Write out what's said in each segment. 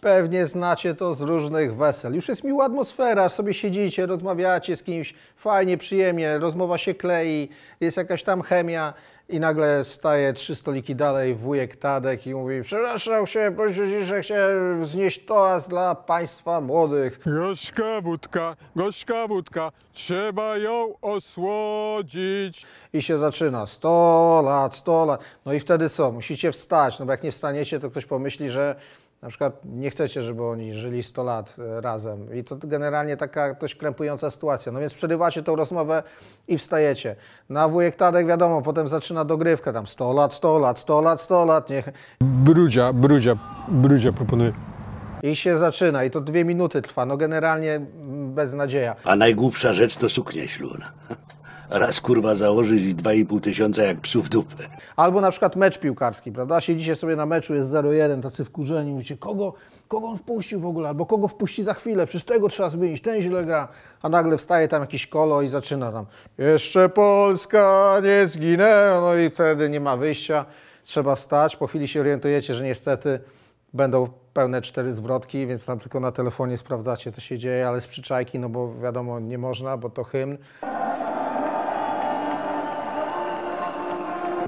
Pewnie znacie to z różnych wesel. Już jest miła atmosfera, sobie siedzicie, rozmawiacie z kimś, fajnie, przyjemnie, rozmowa się klei, jest jakaś tam chemia i nagle staje trzy stoliki dalej wujek Tadek i mówi przepraszam się, prosić, że chcę znieść toast dla państwa młodych. Gorzka wódka, gorzka wódka, trzeba ją osłodzić. I się zaczyna 100 lat, 100 lat. No i wtedy co? Musicie wstać, no bo jak nie wstaniecie, to ktoś pomyśli, że na przykład nie chcecie, żeby oni żyli 100 lat e, razem i to generalnie taka dość krępująca sytuacja. No więc przerywacie tą rozmowę i wstajecie. Na no wujek Tadek wiadomo, potem zaczyna dogrywkę tam 100 lat, 100 lat, 100 lat, 100 lat. Niech... Brudzia, brudzia, brudzia proponuję. I się zaczyna i to dwie minuty trwa. No generalnie beznadzieja. A najgłupsza rzecz to suknia ślubna raz kurwa założyć i 2,5 tysiąca jak psów dupę. Albo na przykład mecz piłkarski, prawda? Siedzicie sobie na meczu, jest 0-1, tacy wkurzeni, mówicie, kogo, kogo on wpuścił w ogóle, albo kogo wpuści za chwilę, przecież tego trzeba zmienić, ten źle gra. A nagle wstaje tam jakiś kolo i zaczyna tam, jeszcze Polska nie zginęła, no i wtedy nie ma wyjścia, trzeba wstać. Po chwili się orientujecie, że niestety będą pełne cztery zwrotki, więc tam tylko na telefonie sprawdzacie, co się dzieje, ale z przyczajki, no bo wiadomo, nie można, bo to hymn.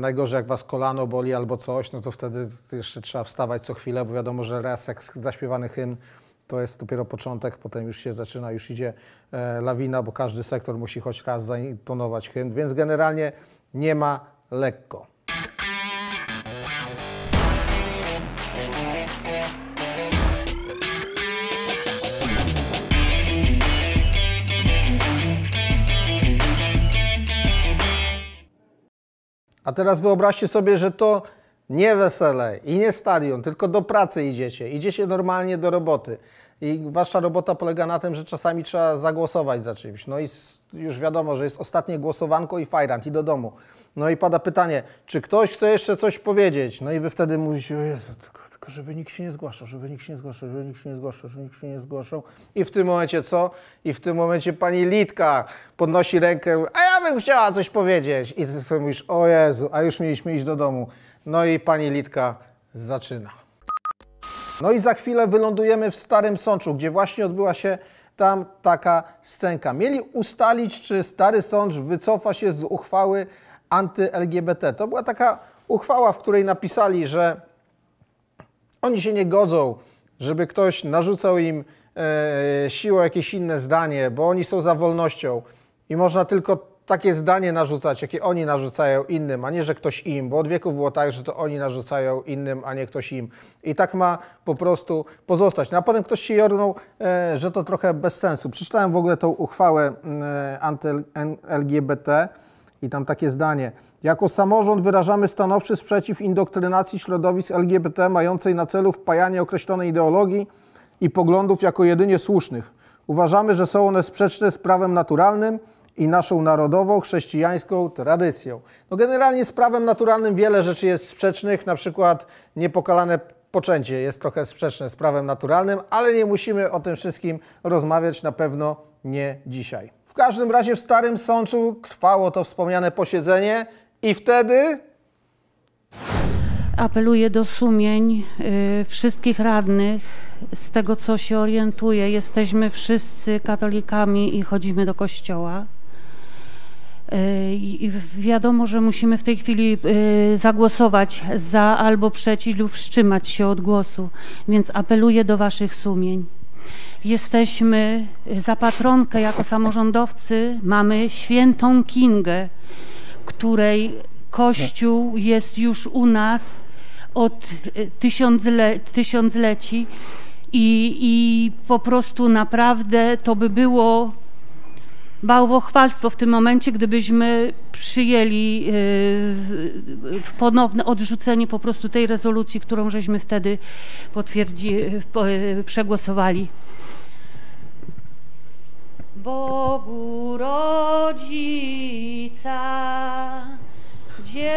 najgorzej jak was kolano boli albo coś, no to wtedy jeszcze trzeba wstawać co chwilę, bo wiadomo, że raz jak zaśpiewany hymn to jest dopiero początek, potem już się zaczyna, już idzie e, lawina, bo każdy sektor musi choć raz zaintonować hymn, więc generalnie nie ma lekko. A teraz wyobraźcie sobie, że to nie wesele i nie stadion, tylko do pracy idziecie. Idziecie normalnie do roboty. I wasza robota polega na tym, że czasami trzeba zagłosować za czymś. No i już wiadomo, że jest ostatnie głosowanko i fajrant i do domu. No i pada pytanie, czy ktoś chce jeszcze coś powiedzieć? No i wy wtedy mówicie, o Jezu, tylko tylko żeby nikt się nie zgłaszał, żeby nikt się nie zgłaszał, żeby nikt się nie zgłaszał, żeby nikt się nie zgłaszał. I w tym momencie co? I w tym momencie pani Litka podnosi rękę, a ja bym chciała coś powiedzieć. I ty sobie mówisz, o Jezu, a już mieliśmy iść do domu. No i pani Litka zaczyna. No i za chwilę wylądujemy w Starym Sączu, gdzie właśnie odbyła się tam taka scenka. Mieli ustalić, czy Stary Sącz wycofa się z uchwały anty-LGBT. To była taka uchwała, w której napisali, że oni się nie godzą, żeby ktoś narzucał im e, siłą jakieś inne zdanie, bo oni są za wolnością i można tylko takie zdanie narzucać, jakie oni narzucają innym, a nie, że ktoś im, bo od wieków było tak, że to oni narzucają innym, a nie ktoś im. I tak ma po prostu pozostać. No a potem ktoś się jornął, e, że to trochę bez sensu. Przeczytałem w ogóle tą uchwałę mm, e, anty-LGBT, i tam takie zdanie. Jako samorząd wyrażamy stanowczy sprzeciw indoktrynacji środowisk LGBT mającej na celu wpajanie określonej ideologii i poglądów jako jedynie słusznych. Uważamy, że są one sprzeczne z prawem naturalnym i naszą narodową, chrześcijańską tradycją. No generalnie z prawem naturalnym wiele rzeczy jest sprzecznych, na przykład niepokalane poczęcie jest trochę sprzeczne z prawem naturalnym, ale nie musimy o tym wszystkim rozmawiać, na pewno nie dzisiaj. W każdym razie w Starym Sączu trwało to wspomniane posiedzenie i wtedy apeluję do sumień y, wszystkich radnych. Z tego, co się orientuję, jesteśmy wszyscy katolikami i chodzimy do kościoła. Y, i wiadomo, że musimy w tej chwili y, zagłosować za albo przeciw lub wstrzymać się od głosu, więc apeluję do Waszych sumień jesteśmy za patronkę jako samorządowcy, mamy świętą Kingę, której kościół jest już u nas od e, tysiącle, tysiącleci i, i po prostu naprawdę to by było bałwochwalstwo w tym momencie, gdybyśmy przyjęli e, ponowne odrzucenie po prostu tej rezolucji, którą żeśmy wtedy potwierdzi, e, przegłosowali. Bogu rodzica, dziewica,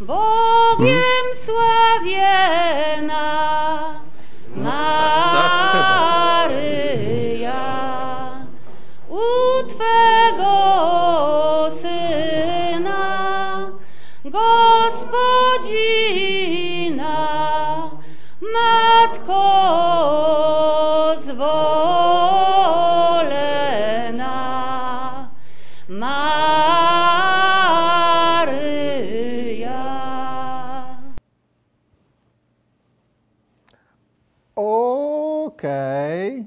Bogiem. okej. Okay.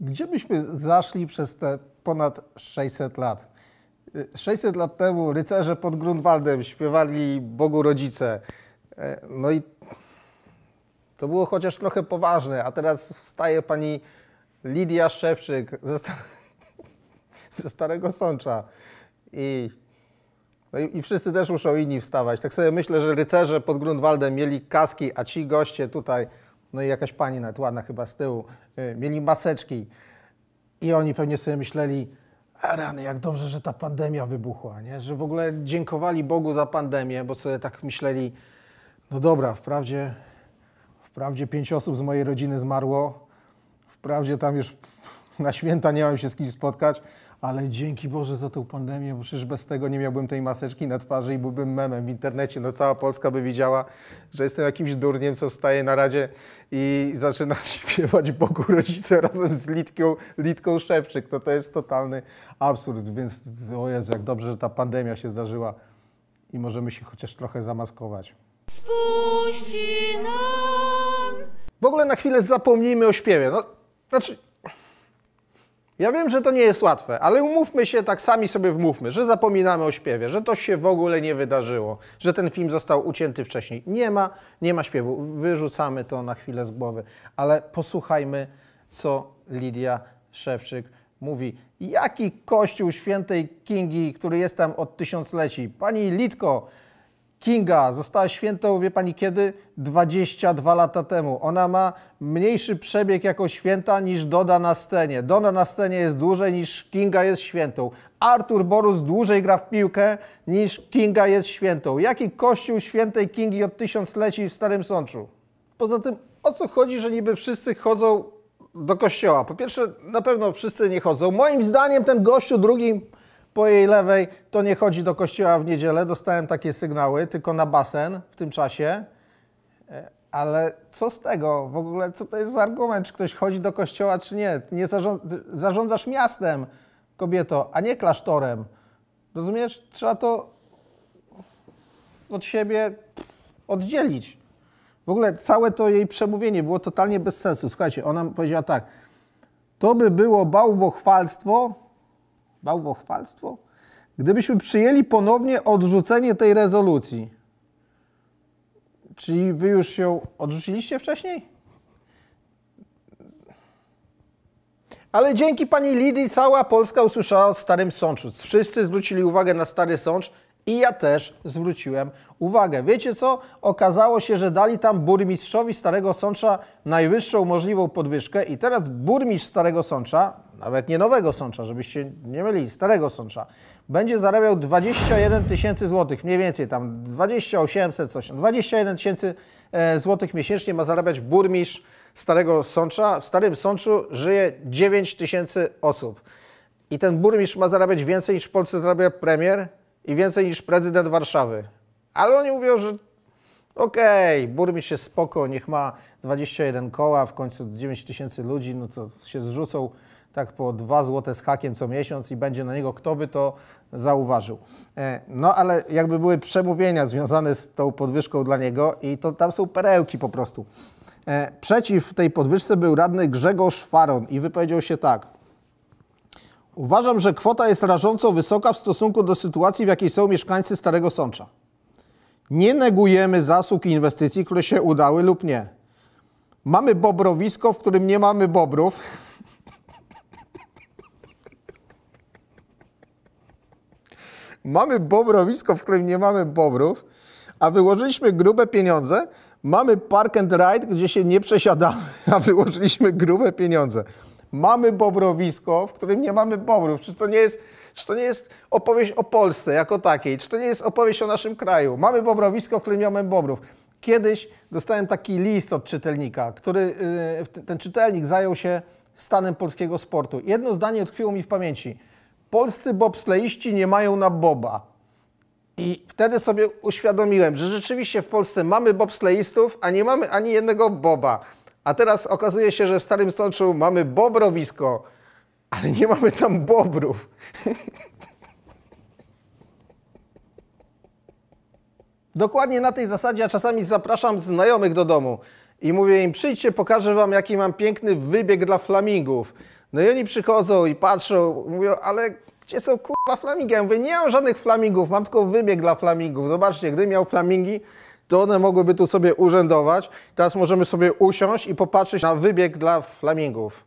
Gdzie byśmy zaszli przez te ponad 600 lat? 600 lat temu rycerze pod Grunwaldem śpiewali Bogu Rodzice. E, no i to było chociaż trochę poważne, a teraz wstaje pani Lidia Szewczyk ze, star ze Starego Sącza i no i, i, wszyscy też muszą inni wstawać. Tak sobie myślę, że rycerze pod Grunwaldem mieli kaski, a ci goście tutaj, no i jakaś pani nawet ładna chyba z tyłu, y, mieli maseczki. I oni pewnie sobie myśleli, a rany, jak dobrze, że ta pandemia wybuchła, nie? Że w ogóle dziękowali Bogu za pandemię, bo sobie tak myśleli, no dobra, wprawdzie, wprawdzie pięć osób z mojej rodziny zmarło, wprawdzie tam już na święta nie mam się z kimś spotkać, ale dzięki Boże za tą pandemię, bo przecież bez tego nie miałbym tej maseczki na twarzy i byłbym memem w internecie. No cała Polska by widziała, że jestem jakimś durniem, co wstaje na radzie i zaczyna śpiewać Bogu Rodzice razem z Litką, Litką Szewczyk. No to jest totalny absurd, więc o Jezu, jak dobrze, że ta pandemia się zdarzyła i możemy się chociaż trochę zamaskować. Spuści nam. W ogóle na chwilę zapomnijmy o śpiewie. No, znaczy, ja wiem, że to nie jest łatwe, ale umówmy się, tak sami sobie wmówmy, że zapominamy o śpiewie, że to się w ogóle nie wydarzyło, że ten film został ucięty wcześniej. Nie ma, nie ma śpiewu. Wyrzucamy to na chwilę z głowy, ale posłuchajmy, co Lidia Szewczyk mówi. Jaki kościół świętej Kingi, który jest tam od tysiącleci? Pani Litko, Kinga została świętą, wie pani kiedy? 22 lata temu. Ona ma mniejszy przebieg jako święta niż Doda na scenie. Doda na scenie jest dłużej niż Kinga jest świętą. Artur Borus dłużej gra w piłkę niż Kinga jest świętą. Jaki kościół świętej Kingi od tysiącleci w Starym Sączu? Poza tym, o co chodzi, że niby wszyscy chodzą do kościoła? Po pierwsze, na pewno wszyscy nie chodzą. Moim zdaniem ten gościu drugim po jej lewej to nie chodzi do kościoła w niedzielę. Dostałem takie sygnały, tylko na basen w tym czasie. E, ale co z tego? W ogóle co to jest za argument, czy ktoś chodzi do kościoła, czy nie? nie zarządzasz miastem, kobieto, a nie klasztorem. Rozumiesz? Trzeba to od siebie oddzielić. W ogóle całe to jej przemówienie było totalnie bez sensu. Słuchajcie, ona powiedziała tak. To by było bałwochwalstwo, Bałwochwalstwo? Gdybyśmy przyjęli ponownie odrzucenie tej rezolucji, czyli wy już ją odrzuciliście wcześniej? Ale dzięki pani Lidii cała Polska usłyszała o Starym Sączu. Wszyscy zwrócili uwagę na Stary Sącz i ja też zwróciłem uwagę. Wiecie co? Okazało się, że dali tam burmistrzowi Starego Sącza najwyższą możliwą podwyżkę i teraz burmistrz Starego Sącza, nawet nie nowego Sącza, żebyście nie mylili, Starego Sącza, będzie zarabiał 21 tysięcy złotych, mniej więcej tam 2800, coś, 21 tysięcy e, złotych miesięcznie ma zarabiać burmistrz Starego Sącza. W Starym Sączu żyje 9 tysięcy osób. I ten burmistrz ma zarabiać więcej niż w Polsce zarabia premier, i więcej niż prezydent Warszawy. Ale oni mówią, że okej, okay, burmistrz się spoko, niech ma 21 koła, w końcu 9 tysięcy ludzi, no to się zrzucą tak po 2 złote z hakiem co miesiąc i będzie na niego, kto by to zauważył. E, no ale jakby były przemówienia związane z tą podwyżką dla niego i to tam są perełki po prostu. E, przeciw tej podwyżce był radny Grzegorz Faron i wypowiedział się tak – Uważam, że kwota jest rażąco wysoka w stosunku do sytuacji, w jakiej są mieszkańcy Starego Sącza. Nie negujemy zasług i inwestycji, które się udały lub nie. Mamy bobrowisko, w którym nie mamy bobrów. mamy bobrowisko, w którym nie mamy bobrów, a wyłożyliśmy grube pieniądze. Mamy park and ride, gdzie się nie przesiadamy, a wyłożyliśmy grube pieniądze mamy bobrowisko, w którym nie mamy bobrów. Czy to nie jest, czy to nie jest opowieść o Polsce jako takiej? Czy to nie jest opowieść o naszym kraju? Mamy bobrowisko, w którym nie mamy bobrów. Kiedyś dostałem taki list od czytelnika, który, y, ten czytelnik zajął się stanem polskiego sportu. Jedno zdanie utkwiło mi w pamięci. Polscy bobsleiści nie mają na boba. I wtedy sobie uświadomiłem, że rzeczywiście w Polsce mamy bobsleistów, a nie mamy ani jednego boba. A teraz okazuje się, że w Starym Sączu mamy bobrowisko, ale nie mamy tam bobrów. Dokładnie na tej zasadzie ja czasami zapraszam znajomych do domu i mówię im, przyjdźcie, pokażę wam, jaki mam piękny wybieg dla flamingów. No i oni przychodzą i patrzą, mówią, ale gdzie są kurwa flamingi? Ja mówię, nie mam żadnych flamingów, mam tylko wybieg dla flamingów. Zobaczcie, gdy miał flamingi, to one mogłyby tu sobie urzędować. Teraz możemy sobie usiąść i popatrzeć na wybieg dla flamingów.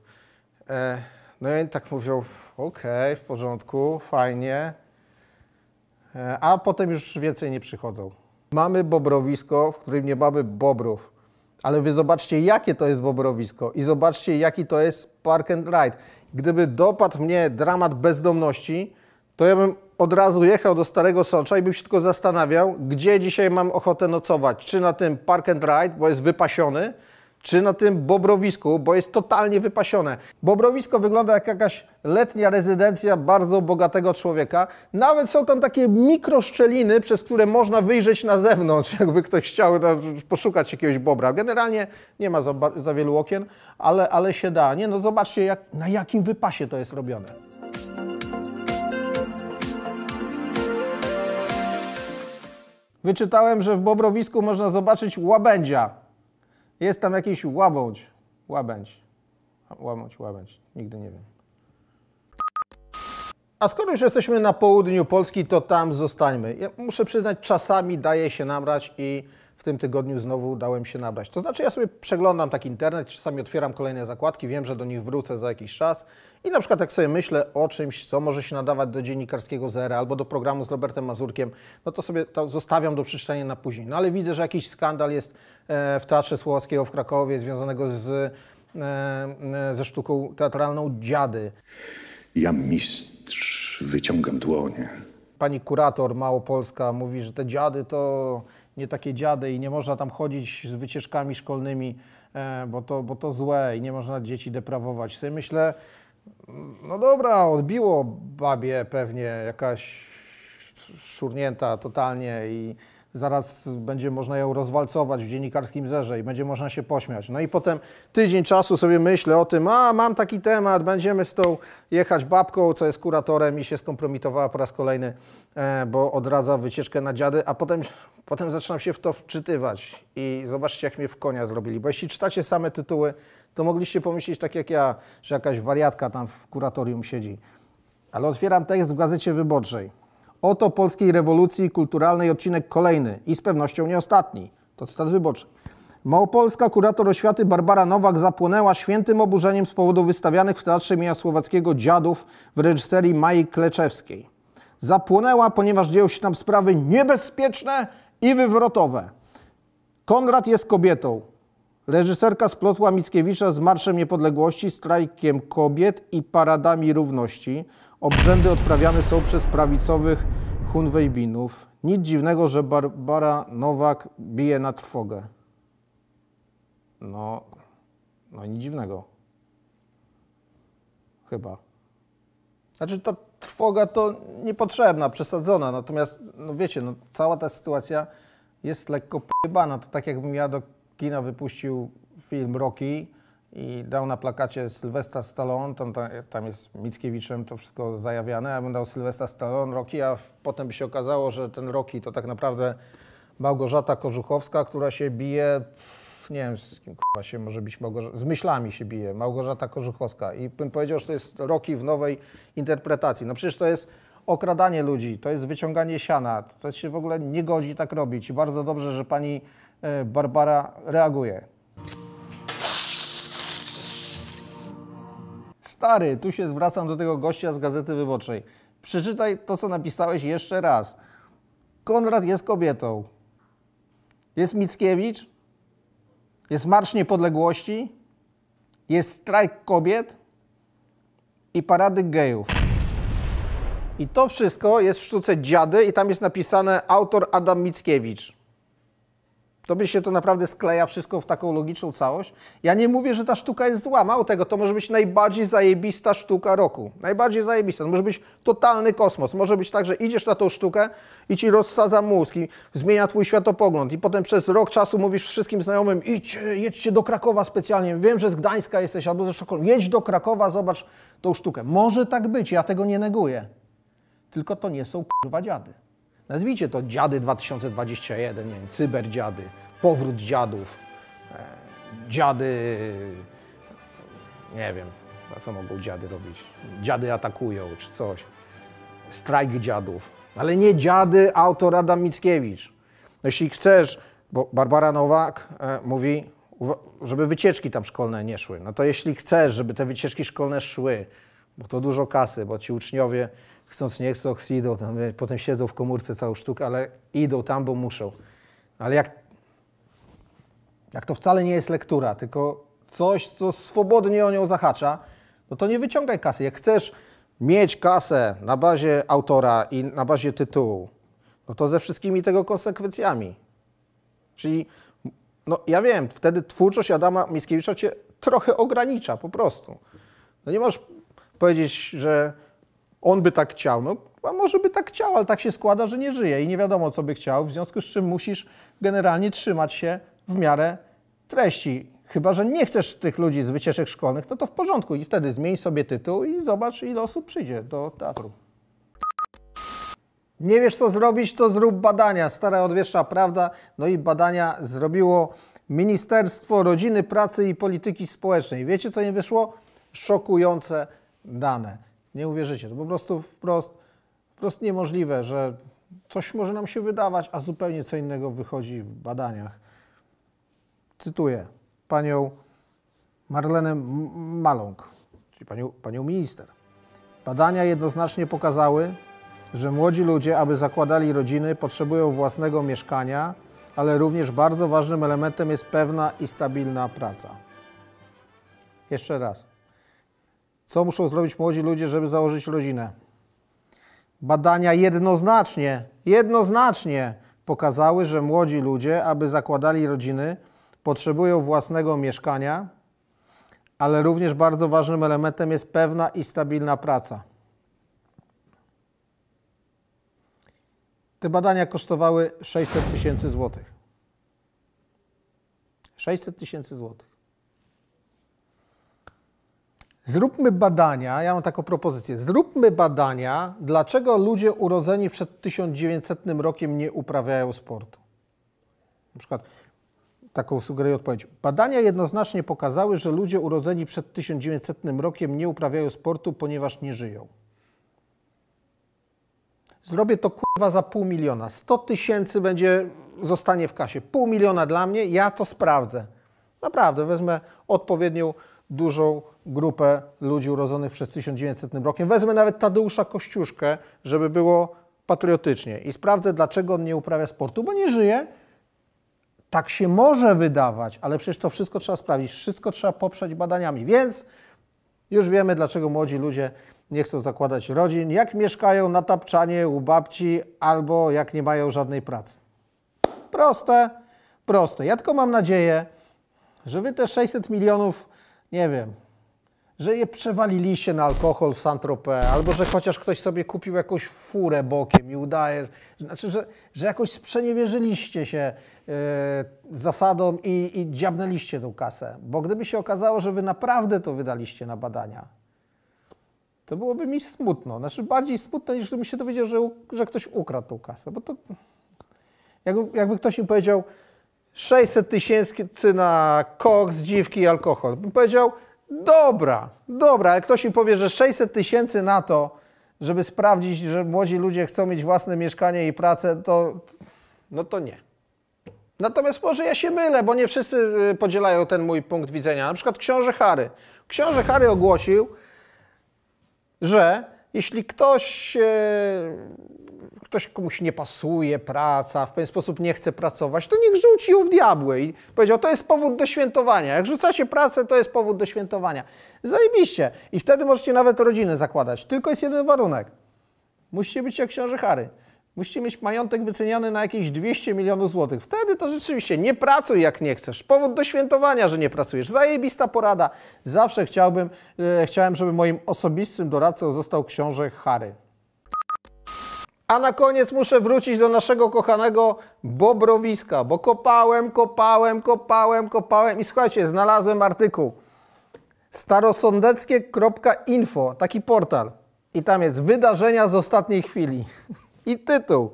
E, no i tak mówią, okej, okay, w porządku, fajnie. E, a potem już więcej nie przychodzą. Mamy bobrowisko, w którym nie mamy bobrów. Ale wy zobaczcie, jakie to jest bobrowisko i zobaczcie, jaki to jest park and ride. Gdyby dopadł mnie dramat bezdomności, to ja bym od razu jechał do Starego Socza i bym się tylko zastanawiał, gdzie dzisiaj mam ochotę nocować. Czy na tym park and ride, bo jest wypasiony, czy na tym Bobrowisku, bo jest totalnie wypasione. Bobrowisko wygląda jak jakaś letnia rezydencja bardzo bogatego człowieka. Nawet są tam takie mikroszczeliny, przez które można wyjrzeć na zewnątrz, jakby ktoś chciał poszukać jakiegoś bobra. Generalnie nie ma za, za wielu okien, ale, ale się da. Nie, no zobaczcie, jak, na jakim wypasie to jest robione. Wyczytałem, że w Bobrowisku można zobaczyć łabędzia. Jest tam jakiś łabędź. Łabędź. Łabędź, łabędź. Nigdy nie wiem. A skoro już jesteśmy na południu Polski, to tam zostańmy. Ja muszę przyznać, czasami daje się nabrać i w tym tygodniu znowu dałem się nabrać. To znaczy ja sobie przeglądam tak internet, czasami otwieram kolejne zakładki, wiem, że do nich wrócę za jakiś czas i na przykład jak sobie myślę o czymś, co może się nadawać do dziennikarskiego zera albo do programu z Robertem Mazurkiem, no to sobie to zostawiam do przeczytania na później. No ale widzę, że jakiś skandal jest e, w Teatrze Słowackiego w Krakowie związanego z, e, e, ze sztuką teatralną Dziady. Ja mistrz wyciągam dłonie. Pani kurator Małopolska mówi, że te dziady to nie takie dziady i nie można tam chodzić z wycieczkami szkolnymi, e, bo to, bo to złe i nie można dzieci deprawować. Sobie myślę, no dobra, odbiło babie pewnie jakaś szurnięta totalnie i zaraz będzie można ją rozwalcować w dziennikarskim zerze i będzie można się pośmiać. No i potem tydzień czasu sobie myślę o tym, a mam taki temat, będziemy z tą jechać babką, co jest kuratorem i się skompromitowała po raz kolejny, e, bo odradza wycieczkę na dziady, a potem, potem zaczynam się w to wczytywać i zobaczcie, jak mnie w konia zrobili, bo jeśli czytacie same tytuły, to mogliście pomyśleć tak jak ja, że jakaś wariatka tam w kuratorium siedzi. Ale otwieram tekst w Gazecie Wyborczej Oto polskiej rewolucji kulturalnej odcinek kolejny i z pewnością nie ostatni. To cytat wyborczy. Małopolska kurator oświaty Barbara Nowak zapłonęła świętym oburzeniem z powodu wystawianych w Teatrze Mienia Słowackiego dziadów w reżyserii Maji Kleczewskiej. Zapłonęła, ponieważ dzieją się tam sprawy niebezpieczne i wywrotowe. Konrad jest kobietą. Reżyserka splotła Mickiewicza z Marszem Niepodległości, strajkiem kobiet i paradami równości. Obrzędy odprawiane są przez prawicowych Hunwejbinów. Nic dziwnego, że Barbara Nowak bije na trwogę. No, no nic dziwnego. Chyba. Znaczy ta trwoga to niepotrzebna, przesadzona, natomiast, no wiecie, no, cała ta sytuacja jest lekko pojebana. To tak jakbym ja do kina wypuścił film Rocky i dał na plakacie Sylwestra Stallone, tam, tam jest Mickiewiczem to wszystko zajawiane, ja bym dał Sylwestra Stallone, Rocky, a potem by się okazało, że ten Rocky to tak naprawdę Małgorzata Kożuchowska, która się bije, nie wiem z kim k***a się może być Małgorzata, z myślami się bije, Małgorzata Kożuchowska. i bym powiedział, że to jest Rocky w nowej interpretacji. No przecież to jest okradanie ludzi, to jest wyciąganie siana, to się w ogóle nie godzi tak robić. I bardzo dobrze, że pani e, Barbara reaguje. Stary, tu się zwracam do tego gościa z Gazety Wyborczej. Przeczytaj to, co napisałeś jeszcze raz. Konrad jest kobietą. Jest Mickiewicz. Jest Marsz Niepodległości. Jest strajk kobiet. I parady gejów. I to wszystko jest w sztuce dziady i tam jest napisane autor Adam Mickiewicz. To by się to naprawdę skleja wszystko w taką logiczną całość. Ja nie mówię, że ta sztuka jest zła. Mało tego, to może być najbardziej zajebista sztuka roku. Najbardziej zajebista. To może być totalny kosmos. Może być tak, że idziesz na tą sztukę i ci rozsadza mózg i zmienia twój światopogląd. I potem przez rok czasu mówisz wszystkim znajomym, idź, jedźcie do Krakowa specjalnie. Wiem, że z Gdańska jesteś albo ze Sztokholmu. Jedź do Krakowa, zobacz tą sztukę. Może tak być, ja tego nie neguję. Tylko to nie są kurwa dziady. Nazwijcie to dziady 2021, nie wiem, cyberdziady, powrót dziadów, e, dziady, nie wiem, co mogą dziady robić? Dziady atakują czy coś. Strajk dziadów. Ale nie dziady, autor Adam Mickiewicz. No, jeśli chcesz, bo Barbara Nowak e, mówi, żeby wycieczki tam szkolne nie szły. No to jeśli chcesz, żeby te wycieczki szkolne szły, bo to dużo kasy, bo ci uczniowie chcąc nie chcąc idą tam, potem siedzą w komórce całą sztukę, ale idą tam, bo muszą. Ale jak, jak to wcale nie jest lektura, tylko coś, co swobodnie o nią zahacza, no to nie wyciągaj kasy. Jak chcesz mieć kasę na bazie autora i na bazie tytułu, no to ze wszystkimi tego konsekwencjami. Czyli, no ja wiem, wtedy twórczość Adama Mickiewicza cię trochę ogranicza po prostu. No nie możesz powiedzieć, że on by tak chciał. No, a może by tak chciał, ale tak się składa, że nie żyje i nie wiadomo, co by chciał, w związku z czym musisz generalnie trzymać się w miarę treści. Chyba, że nie chcesz tych ludzi z wycieczek szkolnych, no to w porządku i wtedy zmień sobie tytuł i zobacz, ile osób przyjdzie do teatru. Nie wiesz, co zrobić, to zrób badania. Stara odwieszcza prawda. No i badania zrobiło Ministerstwo Rodziny, Pracy i Polityki Społecznej. Wiecie, co im wyszło? Szokujące dane nie uwierzycie. To po prostu wprost, wprost niemożliwe, że coś może nam się wydawać, a zupełnie co innego wychodzi w badaniach. Cytuję panią Marlenę Maląg, czyli panią, panią minister. Badania jednoznacznie pokazały, że młodzi ludzie, aby zakładali rodziny, potrzebują własnego mieszkania, ale również bardzo ważnym elementem jest pewna i stabilna praca. Jeszcze raz. Co muszą zrobić młodzi ludzie, żeby założyć rodzinę? Badania jednoznacznie, jednoznacznie pokazały, że młodzi ludzie, aby zakładali rodziny, potrzebują własnego mieszkania, ale również bardzo ważnym elementem jest pewna i stabilna praca. Te badania kosztowały 600 tysięcy złotych. 600 tysięcy złotych. Zróbmy badania, ja mam taką propozycję, zróbmy badania, dlaczego ludzie urodzeni przed 1900 rokiem nie uprawiają sportu. Na przykład taką sugeruję odpowiedź. Badania jednoznacznie pokazały, że ludzie urodzeni przed 1900 rokiem nie uprawiają sportu, ponieważ nie żyją. Zrobię to kurwa za pół miliona. 100 tysięcy będzie, zostanie w kasie. Pół miliona dla mnie, ja to sprawdzę. Naprawdę, wezmę odpowiednią dużą grupę ludzi urodzonych przez 1900 rokiem. Wezmę nawet Tadeusza Kościuszkę, żeby było patriotycznie i sprawdzę, dlaczego on nie uprawia sportu, bo nie żyje. Tak się może wydawać, ale przecież to wszystko trzeba sprawdzić, wszystko trzeba poprzeć badaniami, więc już wiemy, dlaczego młodzi ludzie nie chcą zakładać rodzin, jak mieszkają na tapczanie u babci albo jak nie mają żadnej pracy. Proste, proste. Ja tylko mam nadzieję, że wy te 600 milionów nie wiem, że je przewaliliście na alkohol w Saint-Tropez, albo że chociaż ktoś sobie kupił jakąś furę bokiem i udaje, znaczy, że, że jakoś sprzeniewierzyliście się yy, zasadom i, i dziabnęliście tą kasę. Bo gdyby się okazało, że wy naprawdę to wydaliście na badania, to byłoby mi smutno. Znaczy bardziej smutno, niż gdybym się dowiedział, że, że ktoś ukradł tą kasę. Bo to jakby, jakby ktoś mi powiedział, 600 tysięcy na koks, dziwki i alkohol. Bym powiedział, dobra, dobra, ale ktoś mi powie, że 600 tysięcy na to, żeby sprawdzić, że młodzi ludzie chcą mieć własne mieszkanie i pracę, to no to nie. Natomiast może ja się mylę, bo nie wszyscy y, podzielają ten mój punkt widzenia. Na przykład książę Harry. Książę Harry ogłosił, że jeśli ktoś y, ktoś komuś nie pasuje, praca, w pewien sposób nie chce pracować, to niech rzuci ją w diabły. I powiedział, to jest powód do świętowania. Jak rzucacie pracę, to jest powód do świętowania. Zajebiście. I wtedy możecie nawet rodzinę zakładać. Tylko jest jeden warunek. Musicie być jak książę Harry. Musicie mieć majątek wyceniany na jakieś 200 milionów złotych. Wtedy to rzeczywiście nie pracuj jak nie chcesz. Powód do świętowania, że nie pracujesz. Zajebista porada. Zawsze chciałbym, e, chciałem, żeby moim osobistym doradcą został książę Harry. A na koniec muszę wrócić do naszego kochanego Bobrowiska, bo kopałem, kopałem, kopałem, kopałem i słuchajcie, znalazłem artykuł starosądeckie.info, taki portal. I tam jest wydarzenia z ostatniej chwili. I tytuł.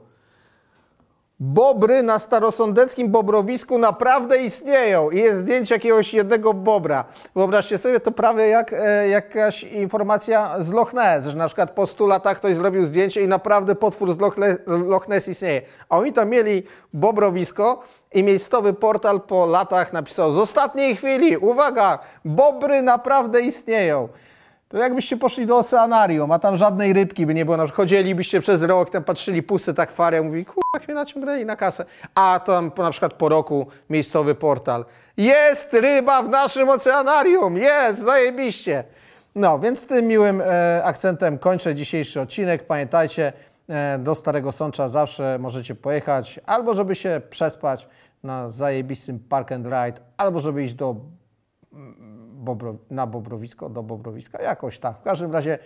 Bobry na starosądeckim Bobrowisku naprawdę istnieją i jest zdjęcie jakiegoś jednego bobra. Wyobraźcie sobie, to prawie jak e, jakaś informacja z Loch Ness, że na przykład po 100 latach ktoś zrobił zdjęcie i naprawdę potwór z Loch, Le Loch Ness istnieje. A oni tam mieli Bobrowisko i miejscowy portal po latach napisał z ostatniej chwili, uwaga, Bobry naprawdę istnieją. To jakbyście poszli do oceanarium, a tam żadnej rybki by nie było. Na przykład chodzilibyście przez rok, tam patrzyli pusty akwaria, mówili, kurwa, mnie naciągnęli na kasę. A tam na przykład po roku miejscowy portal. Jest ryba w naszym oceanarium, jest, zajebiście. No, więc tym miłym e, akcentem kończę dzisiejszy odcinek. Pamiętajcie, e, do Starego Sącza zawsze możecie pojechać, albo żeby się przespać na zajebistym park and ride, albo żeby iść do mm, Bobro, na Bobrowisko, do Bobrowiska, jakoś tak. W każdym razie,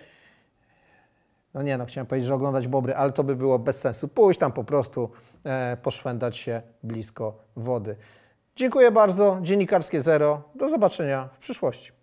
no nie no, chciałem powiedzieć, że oglądać Bobry, ale to by było bez sensu. Pójść tam po prostu, e, poszwendać się blisko wody. Dziękuję bardzo, Dziennikarskie Zero. Do zobaczenia w przyszłości.